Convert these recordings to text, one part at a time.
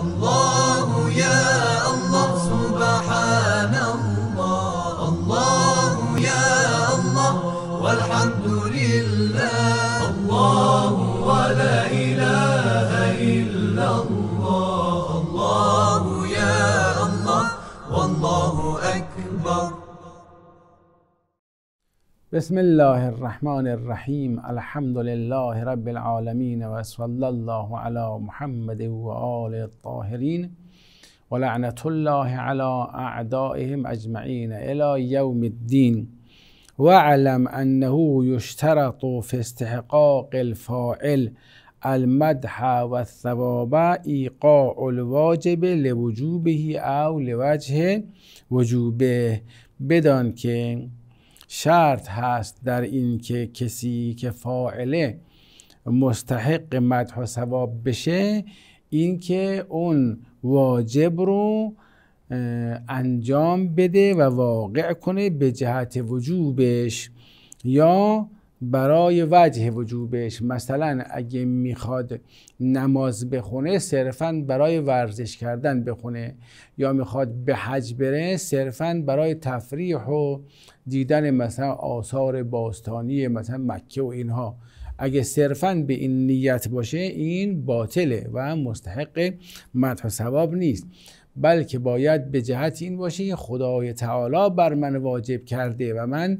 Allah بسم الله الرحمن الرحيم الحمد لله رب العالمين وصلى الله على محمد وآل الطاهرين ولعنة الله على أعدائهم أجمعين إلى يوم الدين واعلم أنه يشترط في استحقاق الفاعل المدح والثواب إيقاع الواجب لوجوبه أو لوجه وجوبه بدون كين شرط هست در این که کسی که فاعله مستحق مدح و ثواب بشه اینکه اون واجب رو انجام بده و واقع کنه به جهت وجوبش یا برای وجه وجوبش مثلا اگه میخواد نماز بخونه صرفا برای ورزش کردن بخونه یا میخواد به حج بره صرفا برای تفریح و دیدن مثلا آثار باستانی مثلا مکه و اینها اگه صرفا به این نیت باشه این باطله و مستحق مدح ثواب نیست بلکه باید به جهت این باشه خدای تعالی بر من واجب کرده و من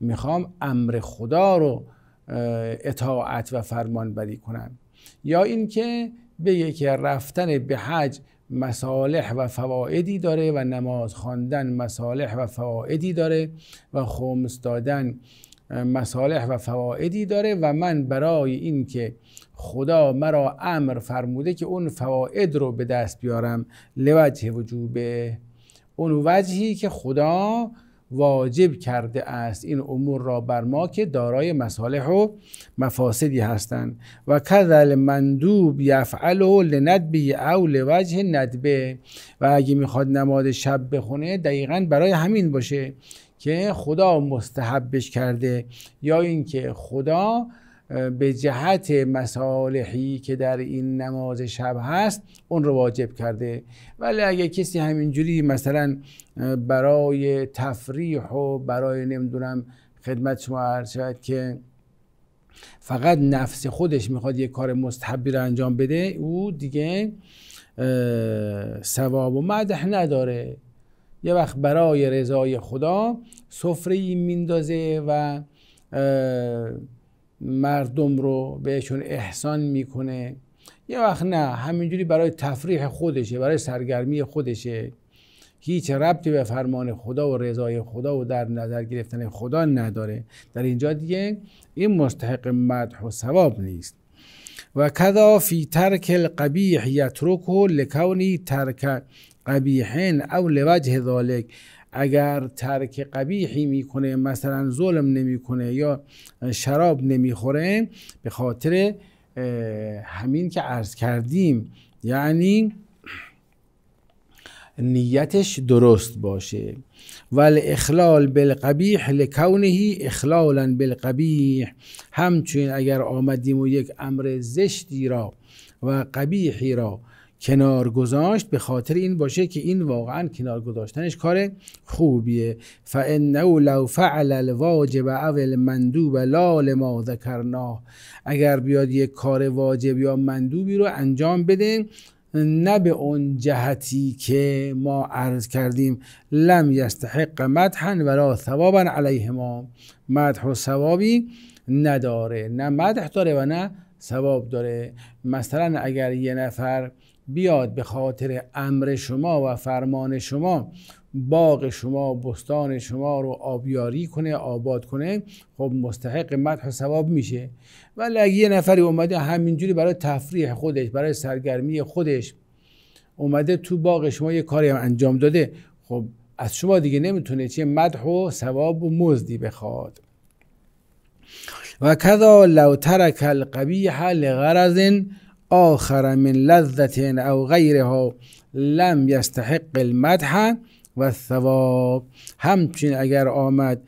میخوام امر خدا رو اطاعت و فرمان فرمانبری کنم یا اینکه بگه که رفتن به حج مصالح و فوائدی داره و نماز خواندن مصالح و فوائدی داره و خمس دادن مصالح و فوائدی داره و من برای اینکه خدا مرا امر فرموده که اون فواید رو به دست بیارم لوجه وجوبه اون وجهی که خدا واجب کرده است این امور را بر ما که دارای مصالح و مفاسدی هستند و کذل مندوب یفعله لندبی او لوجه ندبه و اگه میخواد نماد شب بخونه دقیقا برای همین باشه که خدا مستحبش کرده یا اینکه خدا به جهت مصالحی که در این نماز شب هست اون رو واجب کرده ولی اگه کسی همینجوری مثلا برای تفریح و برای نمیدونم خدمت شما عرض شد که فقط نفس خودش میخواد یه کار مستحبی رو انجام بده او دیگه ثواب و مدح نداره یه وقت برای رضای خدا سفره میندازه و مردم رو بهشون احسان میکنه یه وقت نه همینجوری برای تفریح خودشه برای سرگرمی خودشه هیچ ربطی به فرمان خدا و رضای خدا و در نظر گرفتن خدا نداره در اینجا دیگه این مستحق مدح و ثواب نیست و کذا فی ترک القبیح یترکه لکونی ترک قبیحین او لوجه ذالک اگر ترک قبیحی میکنه مثلا ظلم نمیکنه یا شراب نمیخوره به خاطر همین که عرض کردیم یعنی نیتش درست باشه ول اخلال بالقبیح لکونه اخلالا بالقبیح همچنین اگر آمدیم و یک امر زشتی را و قبیحی را کنار گذاشت به خاطر این باشه که این واقعا کنار گذاشتنش کار خوبیه فانه لو فعل الواجب او المندوب لا لما ذکرنا اگر بیاد یک کار واجب یا مندوبی رو انجام بده نه به اون جهتی که ما عرض کردیم لم یستحق مدحا ولا ثوابا علیه ما مدح و ثوابی نداره نه مدح داره و نه ثواب داره مثلا اگر یه نفر بیاد به خاطر امر شما و فرمان شما باغ شما بستان شما رو آبیاری کنه آباد کنه خب مستحق مدح و ثواب میشه ولی اگه یه نفری اومده همینجوری برای تفریح خودش برای سرگرمی خودش اومده تو باغ شما یه کاری هم انجام داده خب از شما دیگه نمیتونه چه مدح و ثواب و مزدی بخواد و کذا لو ترک القبیح لغرض آخر من لذت او غیرها لم یستحق المدح و ثواب همچین اگر آمد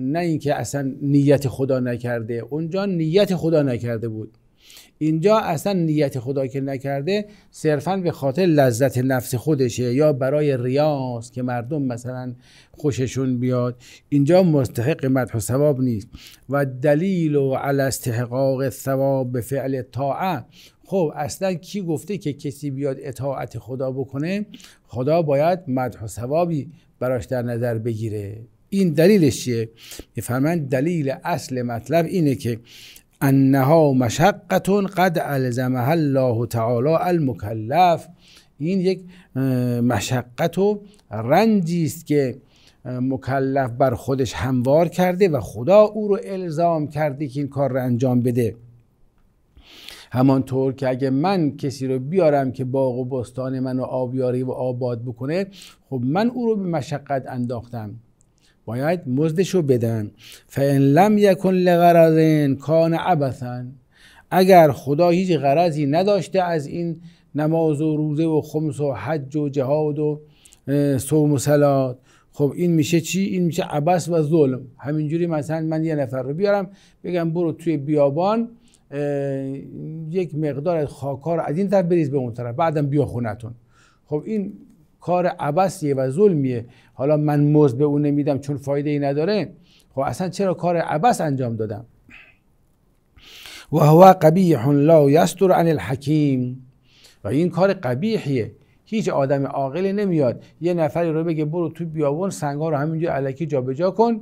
نه اینکه اصلا نیت خدا نکرده اونجا نیت خدا نکرده بود اینجا اصلا نیت خدا که نکرده صرفا به خاطر لذت نفس خودشه یا برای ریاست که مردم مثلا خوششون بیاد اینجا مستحق مدح و ثواب نیست و دلیل و علی استحقاق ثواب به فعل طاعه خب اصلا کی گفته که کسی بیاد اطاعت خدا بکنه خدا باید مدح و ثوابی براش در نظر بگیره این دلیلش چیه میفهمند دلیل اصل مطلب اینه که انها مشقتون قد الزمها الله تعالی المکلف این یک مشقت و رنجی است که مکلف بر خودش هموار کرده و خدا او رو الزام کرده که این کار رو انجام بده همانطور که اگه من کسی رو بیارم که باغ و بستان منو آبیاری و آباد بکنه خب من او رو به مشقت انداختم باید مزدشو بدن فان لم یکن لغرض کان عبثا اگر خدا هیچ غرضی نداشته از این نماز و روزه و خمس و حج و جهاد و صوم و سلات خب این میشه چی این میشه عبس و ظلم همینجوری مثلا من یه نفر رو بیارم بگم برو توی بیابان یک مقدار خاکار از این طرف بریز به اون طرف بعدم بیا خونتون خب این کار عبسیه و ظلمیه حالا من مزد به اون نمیدم چون فایده ای نداره خب اصلا چرا کار عبس انجام دادم و هو قبیح لا یستر عن الحکیم و این کار قبیحیه هیچ آدم عاقلی نمیاد یه نفری رو بگه برو تو بیابون سنگا رو همینجا علکی جابجا کن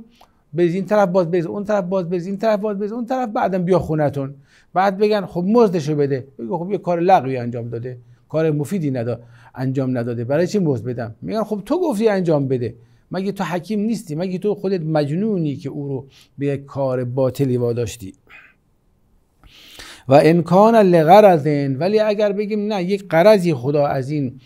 بریز این طرف باز بریز اون طرف باز بریز این طرف باز بریز اون طرف بعدم بیا خونتون بعد بگن خب مزدشو بده بگه خب یه کار لغوی انجام داده کار مفیدی نداد انجام نداده برای چی مزد بدم میگن خب تو گفتی انجام بده مگه تو حکیم نیستی مگه تو خودت مجنونی که او رو به کار باطلی واداشتی و امکان لغرضن ولی اگر بگیم نه یک قرضی خدا از این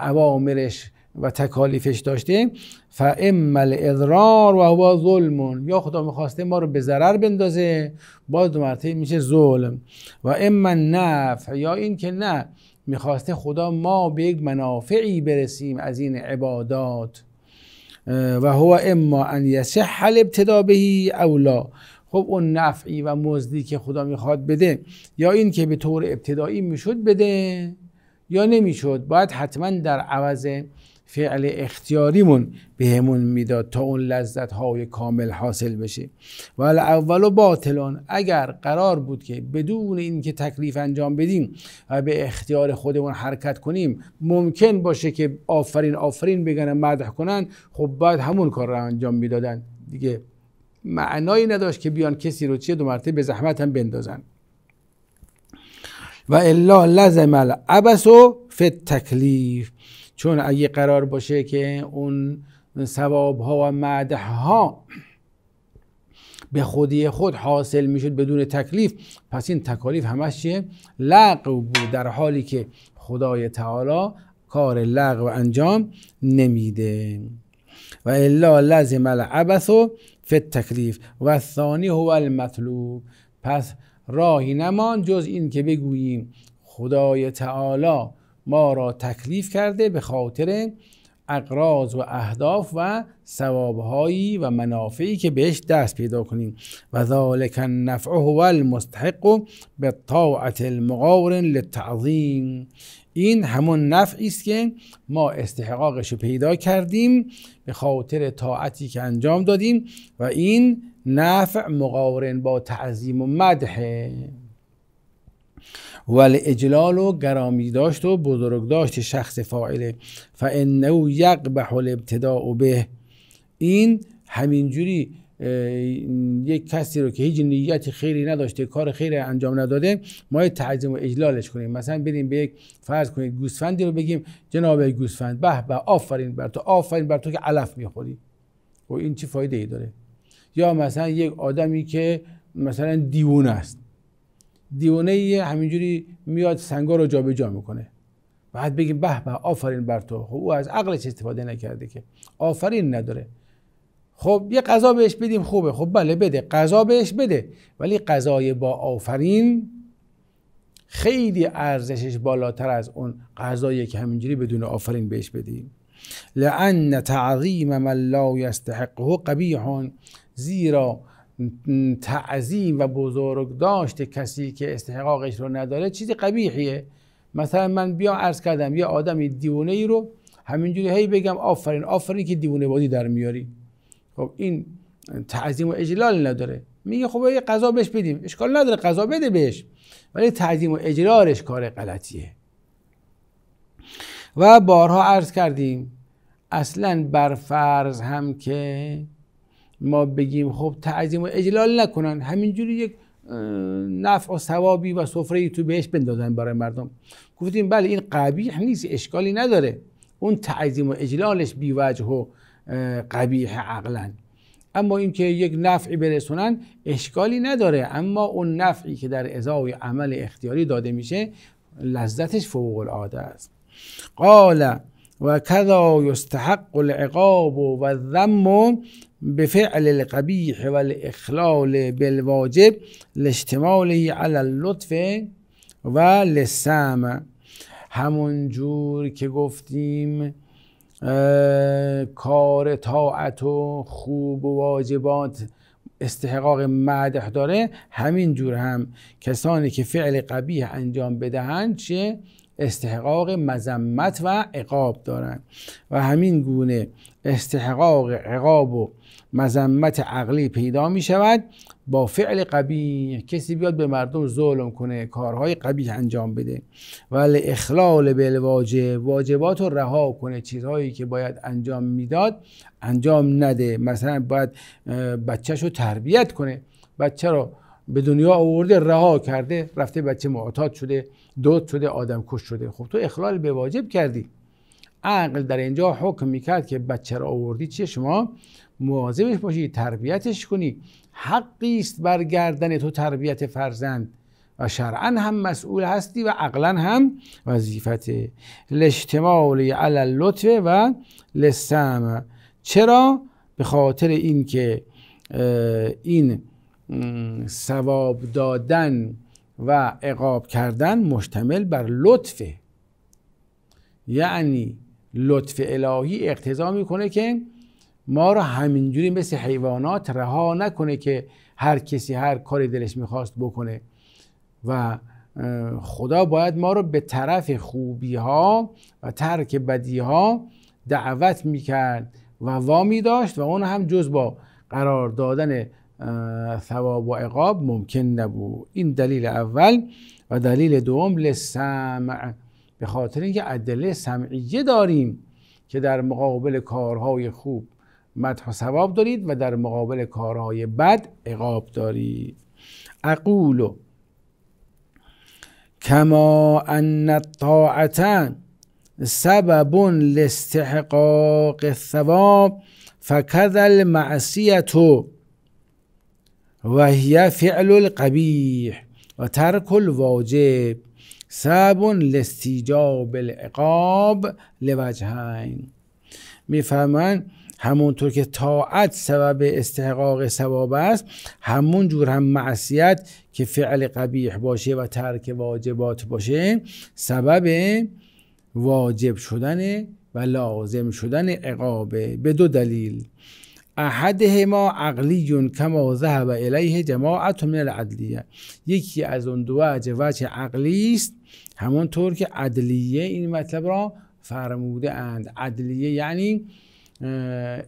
عوامرش و تکالیفش داشته فاما الاضرار و هوا ظلم یا خدا میخواسته ما رو به ضرر بندازه باز دو مرتبه میشه ظلم و اما نفع یا این که نه میخواسته خدا ما به یک منافعی برسیم از این عبادات و هو اما ان یسح حل ابتدا بهی اولا خب اون نفعی و مزدی که خدا میخواد بده یا این که به طور ابتدایی میشد بده یا نمیشد باید حتما در عوض فعل اختیاریمون بهمون میداد تا اون لذت های کامل حاصل بشه و اول و باطلان اگر قرار بود که بدون اینکه تکلیف انجام بدیم و به اختیار خودمون حرکت کنیم ممکن باشه که آفرین آفرین بگن مدح کنن خب باید همون کار رو انجام میدادن دیگه معنایی نداشت که بیان کسی رو چیه دو مرتبه به زحمت هم بندازن و الا لزم العبس و فت تکلیف چون اگه قرار باشه که اون ثواب ها و مدح ها به خودی خود حاصل میشد بدون تکلیف پس این تکالیف همش چیه لغو بود در حالی که خدای تعالی کار لغو انجام نمیده و الا لازم العبث فت تکلیف و ثانی هو المطلوب پس راهی نمان جز این که بگوییم خدای تعالی ما را تکلیف کرده به خاطر اقراض و اهداف و ثوابهایی و منافعی که بهش دست پیدا کنیم و ذالک النفع هو المستحق به طاعت المقارن للتعظیم این همون نفعی است که ما استحقاقش رو پیدا کردیم به خاطر طاعتی که انجام دادیم و این نفع مقارن با تعظیم و مدحه ول اجلال و گرامی داشت و بزرگ داشت شخص فاعله فانه یقبح الابتداء به این همینجوری یک کسی رو که هیچ نیت خیری نداشته کار خیری انجام نداده ما تعظیم و اجلالش کنیم مثلا بریم به یک فرض کنید گوسفندی رو بگیم جناب گوسفند به به آفرین بر تو آفرین بر تو که علف میخوری و خب این چه فایده ای داره یا مثلا یک آدمی که مثلا دیوون است دیونه همینجوری میاد سنگا رو جابجا جا میکنه بعد بگیم به به آفرین بر تو خب او از عقلش استفاده نکرده که آفرین نداره خب یه قضا بهش بدیم خوبه خب بله بده قضا بهش بده ولی قضای با آفرین خیلی ارزشش بالاتر از اون قضایی که همینجوری بدون آفرین بهش بدیم لعن تعظیم من لا یستحقه قبیح زیرا تعظیم و بزرگ داشت کسی که استحقاقش رو نداره چیزی قبیحیه مثلا من بیا عرض کردم یه آدم دیوونه ای رو همینجوری هی بگم آفرین آفرین که دیوونه بازی در میاری خب این تعظیم و اجلال نداره میگه خب یه قضا بهش بدیم اشکال نداره قضا بده بهش ولی تعظیم و اجلالش کار غلطیه و بارها عرض کردیم اصلا بر فرض هم که ما بگیم خب تعظیم و اجلال نکنن همینجوری یک نفع و ثوابی و سفره تو بهش بندازن برای مردم گفتیم بله این قبیح نیست اشکالی نداره اون تعظیم و اجلالش بیوجه و قبیح عقلا اما اینکه یک نفعی برسونن اشکالی نداره اما اون نفعی که در ازای عمل اختیاری داده میشه لذتش فوق العاده است قال و کذا یستحق العقاب و الذم به فعل القبیح و الاخلال بالواجب لاشتماله علی اللطف و لسم همون جور که گفتیم کار طاعت و خوب و واجبات استحقاق مدح داره همین جور هم کسانی که فعل قبیح انجام بدهند چه استحقاق مذمت و عقاب دارند و همین گونه استحقاق عقاب و مذمت عقلی پیدا می شود با فعل قبیح کسی بیاد به مردم ظلم کنه کارهای قبیح انجام بده ولی اخلال بالواجب واجبات رو رها کنه چیزهایی که باید انجام میداد انجام نده مثلا باید بچهش رو تربیت کنه بچه رو به دنیا آورده رها کرده رفته بچه معتاد شده دو شده آدم کش شده خب تو اخلال به واجب کردی عقل در اینجا حکم میکرد که بچه را آوردی چه شما مواظبش باشی تربیتش کنی حقی است بر گردن تو تربیت فرزند و شرعا هم مسئول هستی و عقلا هم وظیفت لاشتمال علی اللطف و لسم چرا به خاطر اینکه این ثواب دادن و عقاب کردن مشتمل بر لطفه یعنی لطف الهی اقتضا میکنه که ما را همینجوری مثل حیوانات رها نکنه که هر کسی هر کاری دلش میخواست بکنه و خدا باید ما رو به طرف خوبی ها و ترک بدی ها دعوت میکرد و وامی داشت و اون هم جز با قرار دادن ثواب و عقاب ممکن نبود این دلیل اول و دلیل دوم لسمع به خاطر اینکه ادله سمعیه داریم که در مقابل کارهای خوب مدح و ثواب دارید و در مقابل کارهای بد عقاب دارید اقول کما ان الطاعت سبب لاستحقاق الثواب فکذا المعصیه و هی فعل القبیح و ترک الواجب سبب لاستیجاب العقاب لوجهین میفهمن همونطور که طاعت سبب استحقاق ثواب است همون جور هم معصیت که فعل قبیح باشه و ترک واجبات باشه سبب واجب شدن و لازم شدن عقابه به دو دلیل احدهما عقلی کما ذهب الیه جماعت من العدلیه یکی از اون دو وجه عقلی است همانطور که عدلیه این مطلب را فرموده اند عدلیه یعنی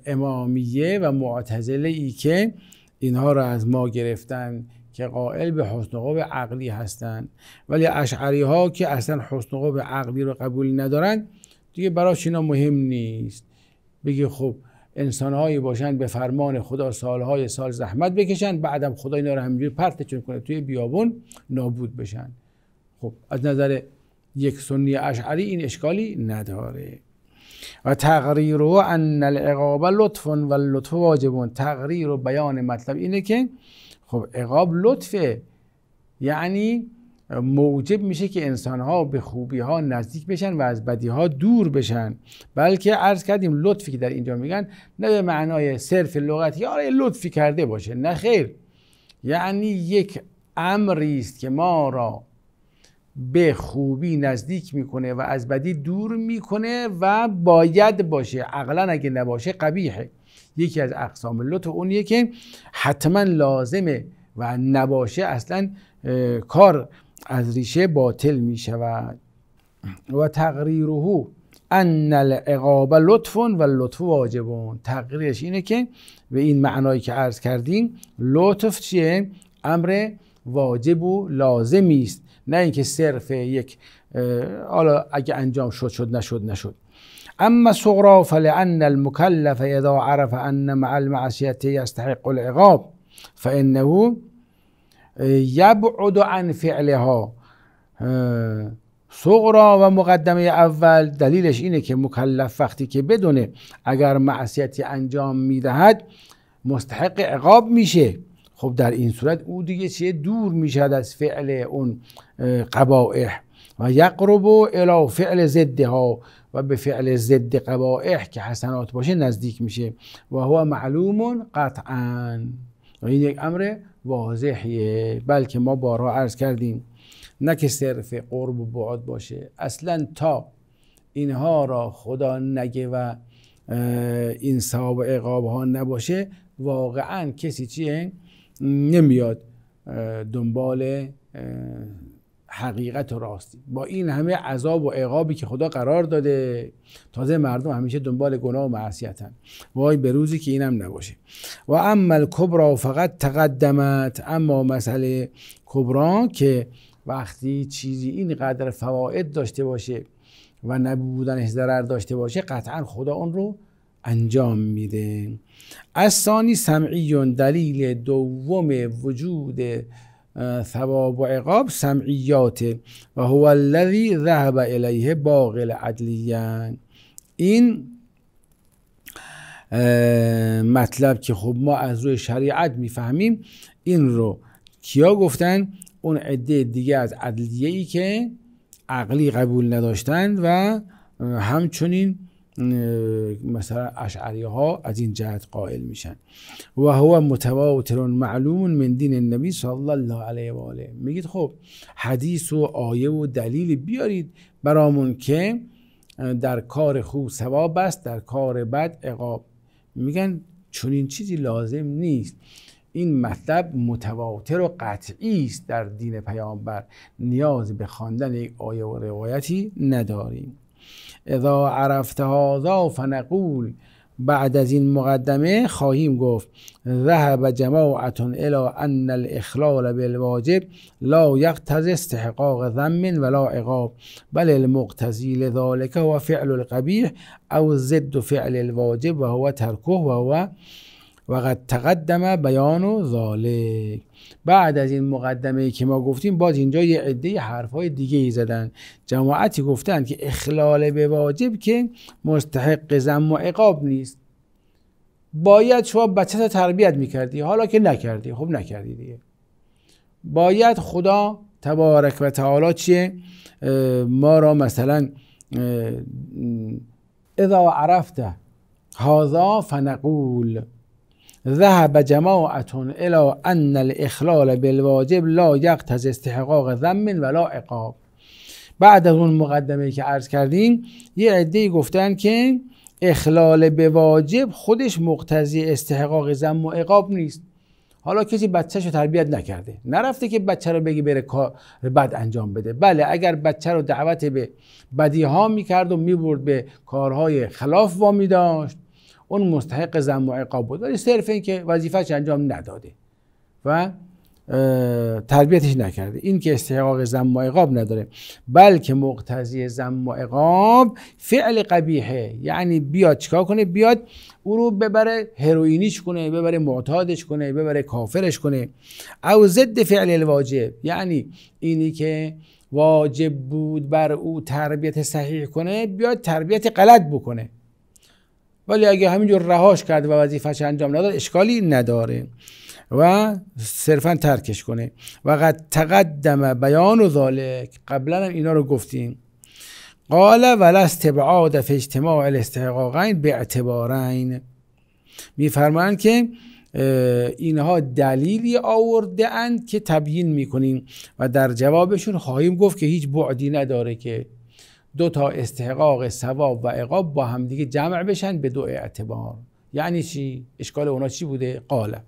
امامیه و معتزله ای که اینها را از ما گرفتن که قائل به حسن قبع عقلی هستند ولی اشعری ها که اصلا حسن قبع عقلی رو قبول ندارند دیگه براش اینا مهم نیست بگی خب انسانهایی باشند به فرمان خدا سالهای سال زحمت بکشن بعدم خدا اینا رو همینجور چون کنه توی بیابون نابود بشن خب از نظر یک سنی اشعری این اشکالی نداره و تقریر و ان العقاب لطف و لطف واجبون تقریر و بیان مطلب اینه که خب عقاب لطفه یعنی موجب میشه که انسان ها به خوبی ها نزدیک بشن و از بدی ها دور بشن بلکه عرض کردیم لطفی که در اینجا میگن نه به معنای صرف لغتی آره لطفی کرده باشه نه خیر یعنی یک امری است که ما را به خوبی نزدیک میکنه و از بدی دور میکنه و باید باشه عقلا اگه نباشه قبیحه یکی از اقسام لطف اونیه که حتما لازمه و نباشه اصلا کار از ریشه باطل می شود و تقریره ان العقاب لطف و لطف واجبون تقریرش اینه که به این معنایی که عرض کردیم لطف چیه امر واجب و لازمی است نه اینکه صرف یک حالا اگه انجام شد شد نشد نشد اما صغرا فلان المکلف اذا عرف ان مع المعصیت یستحق العقاب فانه یبعد عن فعلها صغرا و مقدمه اول دلیلش اینه که مکلف وقتی که بدونه اگر معصیتی انجام میدهد مستحق عقاب میشه خب در این صورت او دیگه چیه دور میشد از فعل اون قبائح و یقرب الى فعل ضدها ها و به فعل ضد قبائح که حسنات باشه نزدیک میشه و هو معلوم قطعا این یک امر واضحیه بلکه ما بارها عرض کردیم نه که صرف قرب و بعد باشه اصلا تا اینها را خدا نگه و این ثواب و ها نباشه واقعا کسی چیه نمیاد دنبال حقیقت و راستی با این همه عذاب و عقابی که خدا قرار داده تازه مردم همیشه دنبال گناه و معصیتن وای به روزی که اینم نباشه و اما الکبرا فقط تقدمت اما مسئله کبرا که وقتی چیزی اینقدر فواید داشته باشه و نبودنش ضرر داشته باشه قطعا خدا اون رو انجام میده از ثانی سمعیون دلیل دوم وجود ثواب و عقاب سمعیاته و هو الذی ذهب الیه باقل عدلیان این مطلب که خب ما از روی شریعت میفهمیم این رو کیا گفتن اون عده دیگه از عدلیه ای که عقلی قبول نداشتند و همچنین مثلا اشعری ها از این جهت قائل میشن و هو متواتر معلوم من دین النبی صلی الله علیه و آله میگید خب حدیث و آیه و دلیل بیارید برامون که در کار خوب ثواب است در کار بد عقاب میگن این چیزی لازم نیست این مطلب متواتر و قطعی است در دین پیامبر نیاز به خواندن یک آیه و روایتی نداریم اذا عرفت هذا فنقول بعد از این مقدمه خواهیم گفت ذهب جماعت الى ان الاخلال بالواجب لا یقتضی استحقاق ذم ولا عقاب بل المقتضی لذلك هو فعل القبیح او ضد فعل الواجب و هو ترکه و هو وقد تقدم بیان و ذالک بعد از این مقدمه که ما گفتیم باز اینجا یه عده های دیگه ای زدن جماعتی گفتند که اخلال به واجب که مستحق زم و عقاب نیست باید شما بچه تا تربیت میکردی حالا که نکردی خب نکردی دیگه باید خدا تبارک و تعالی چیه ما را مثلا اذا عرفته هذا فنقول ذهب جماعت الى ان الاخلال بالواجب لا از استحقاق ذم ولا عقاب بعد از اون مقدمه که عرض کردیم یه عده گفتن که اخلال به واجب خودش مقتضی استحقاق زم و عقاب نیست حالا کسی بچهش رو تربیت نکرده نرفته که بچه رو بگی بره کار بد انجام بده بله اگر بچه رو دعوت به بدی ها میکرد و میبرد به کارهای خلاف وا داشت اون مستحق زم و عقاب بود ولی صرف این که وظیفهش انجام نداده و تربیتش نکرده این که استحقاق زم و عقاب نداره بلکه مقتضی زم و عقاب فعل قبیحه یعنی بیاد چیکار کنه بیاد او رو ببره هروئینیش کنه ببره معتادش کنه ببره کافرش کنه او ضد فعل الواجب یعنی اینی که واجب بود بر او تربیت صحیح کنه بیاد تربیت غلط بکنه ولی اگه همینجور رهاش کرد و وظیفش انجام نداد اشکالی نداره و صرفا ترکش کنه و قد تقدم بیان و ذالک قبلا هم اینا رو گفتیم قال ولست استبعاد فی اجتماع الاستحقاقین به اعتبارین میفرمایند که اینها دلیلی آورده اند که تبیین میکنیم و در جوابشون خواهیم گفت که هیچ بعدی نداره که دو تا استحقاق ثواب و عقاب با همدیگه جمع بشن به دو اعتبار یعنی چی اشکال اونا چی بوده قاله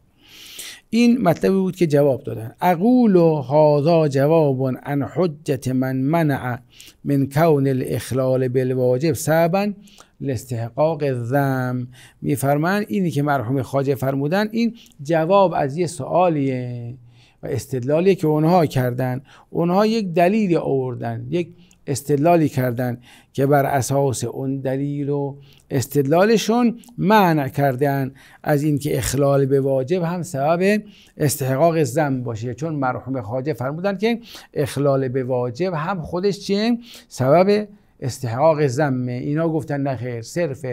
این مطلبی بود که جواب دادن اقول و هاذا جواب عن حجت من منع من کون الاخلال بالواجب سببا لاستحقاق الذم میفرمان اینی که مرحوم خاجه فرمودن این جواب از یه سوالیه و استدلالیه که اونها کردن اونها یک دلیلی آوردن یک استدلالی کردن که بر اساس اون دلیل و استدلالشون منع کردن از اینکه اخلال به واجب هم سبب استحقاق زم باشه چون مرحوم خاجه فرمودن که اخلال به واجب هم خودش چیه سبب استحقاق زمه اینا گفتن نخیر صرف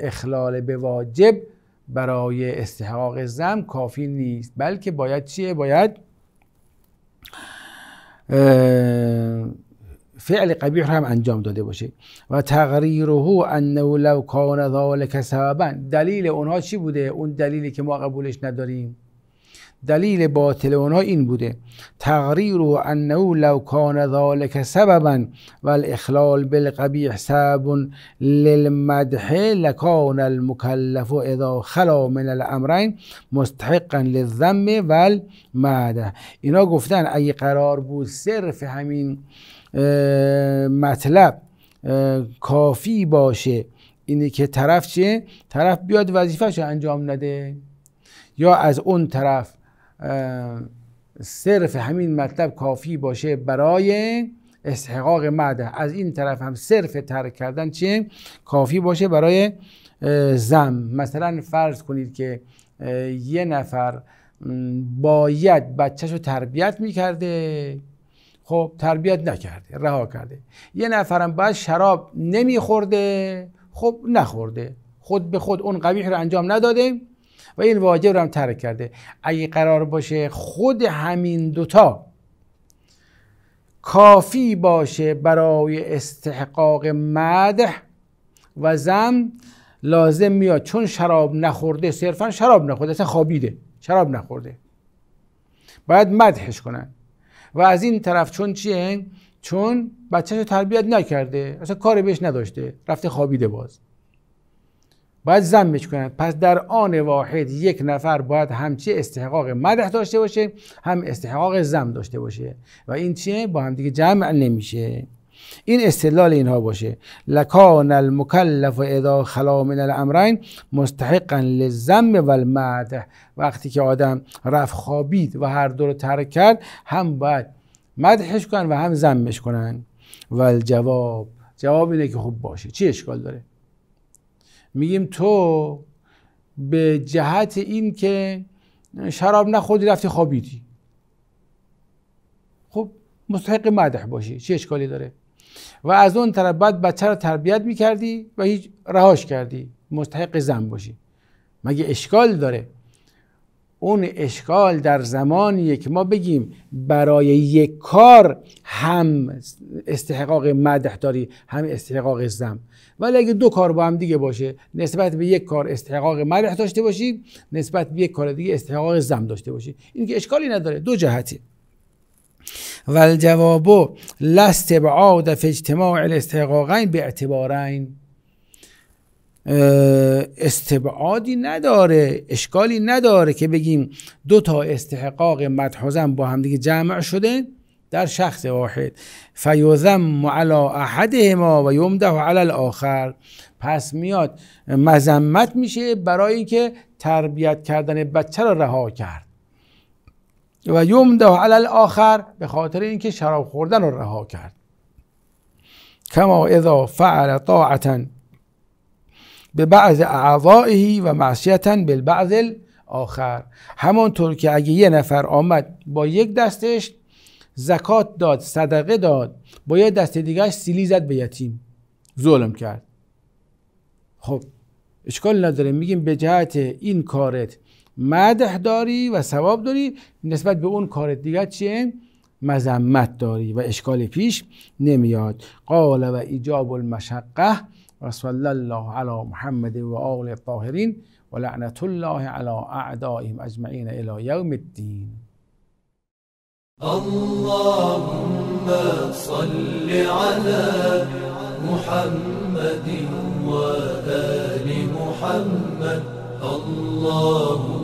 اخلال به واجب برای استحقاق زم کافی نیست بلکه باید چیه باید فعل قبیح رو هم انجام داده باشه و تغریره انه لو کان ذلک سببا دلیل اونها چی بوده اون دلیلی که ما قبولش نداریم دلیل باطل اونها این بوده تقریره ان انه لو کان ذلک سببا و الاخلال بالقبیح سبب للمدح لکان المکلف اذا خلا من الامرین مستحقا للذم والمدح. اینا گفتن اگه قرار بود صرف همین مطلب کافی باشه اینه که طرف چه طرف بیاد وظیفهش انجام نده یا از اون طرف صرف همین مطلب کافی باشه برای استحقاق معده از این طرف هم صرف ترک کردن چه کافی باشه برای زم مثلا فرض کنید که یه نفر باید بچهش رو تربیت میکرده خب تربیت نکرده رها کرده یه نفرم باید شراب نمیخورده خب نخورده خود به خود اون قبیح رو انجام نداده و این واجب رو هم ترک کرده اگه قرار باشه خود همین دوتا کافی باشه برای استحقاق مدح و زم لازم میاد چون شراب نخورده صرفا شراب نخورده اصلا خوابیده شراب نخورده باید مدحش کنن و از این طرف چون چیه چون بچهش رو تربیت نکرده اصلا کاری بهش نداشته رفته خوابیده باز باید زن کنند پس در آن واحد یک نفر باید همچی استحقاق مدح داشته باشه هم استحقاق زم داشته باشه و این چیه با هم دیگه جمع نمیشه این استدلال اینها باشه لکان المکلف اذا خلا من الامرین مستحقا للذم و وقتی که آدم رفت خوابید و هر دو رو ترک کرد هم باید مدحش کنن و هم ذمش کنن و جواب جواب اینه که خوب باشه چی اشکال داره میگیم تو به جهت این که شراب نخوردی رفتی خوابیدی خب مستحق مدح باشی چه اشکالی داره و از اون طرف بعد بچه رو تربیت میکردی و هیچ رهاش کردی مستحق زن باشی مگه اشکال داره اون اشکال در زمانیه که ما بگیم برای یک کار هم استحقاق مدح داری هم استحقاق زم ولی اگه دو کار با هم دیگه باشه نسبت به یک کار استحقاق مدح داشته باشی نسبت به یک کار دیگه استحقاق زم داشته باشی این که اشکالی نداره دو جهتی و الجواب لست بعاد فی اجتماع الاستحقاقین به اعتبارین استبعادی نداره اشکالی نداره که بگیم دو تا استحقاق مدحوزن با همدیگه جمع شده در شخص واحد فیوزم علا ما و یمده علی الاخر پس میاد مزمت میشه برای که تربیت کردن بچه را رها کرد و ده علی آخر به خاطر اینکه شراب خوردن رو رها کرد کما اذا فعل طاعتا به بعض اعضائه و معصیتا بالبعض آخر همانطور که اگه یه نفر آمد با یک دستش زکات داد صدقه داد با یه دست دیگه سیلی زد به یتیم ظلم کرد خب اشکال نداره میگیم به جهت این کارت مدح داری و ثواب داری نسبت به اون کار دیگر چیه مذمت داری و اشکال پیش نمیاد قال و ایجاب المشقه و الله علی محمد و آل الطاهرین و لعنت الله علی اعدائهم اجمعین الی یوم الدین اللهم صل علی محمد آل محمد اللهم